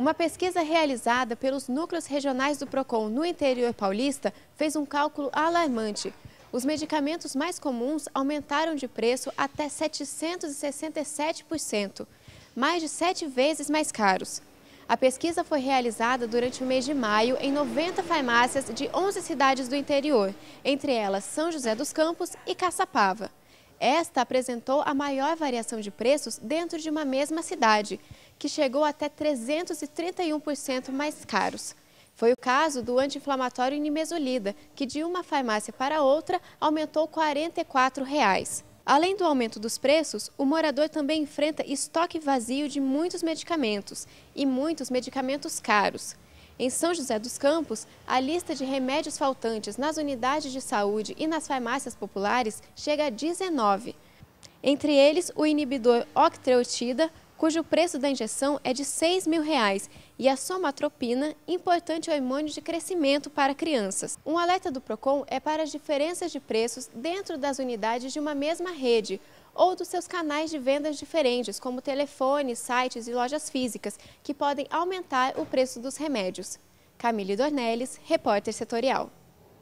Uma pesquisa realizada pelos núcleos regionais do PROCON no interior paulista fez um cálculo alarmante. Os medicamentos mais comuns aumentaram de preço até 767%, mais de sete vezes mais caros. A pesquisa foi realizada durante o mês de maio em 90 farmácias de 11 cidades do interior, entre elas São José dos Campos e Caçapava. Esta apresentou a maior variação de preços dentro de uma mesma cidade, que chegou até 331% mais caros. Foi o caso do anti-inflamatório Nimesulida, que de uma farmácia para outra aumentou R$ 44. Reais. Além do aumento dos preços, o morador também enfrenta estoque vazio de muitos medicamentos e muitos medicamentos caros. Em São José dos Campos, a lista de remédios faltantes nas unidades de saúde e nas farmácias populares chega a 19. Entre eles, o inibidor octreotida, cujo preço da injeção é de R$ 6 mil reais, e a somatropina, importante hormônio de crescimento para crianças. Um alerta do PROCON é para as diferenças de preços dentro das unidades de uma mesma rede ou dos seus canais de vendas diferentes, como telefones, sites e lojas físicas, que podem aumentar o preço dos remédios. Camille Dornelles, repórter setorial.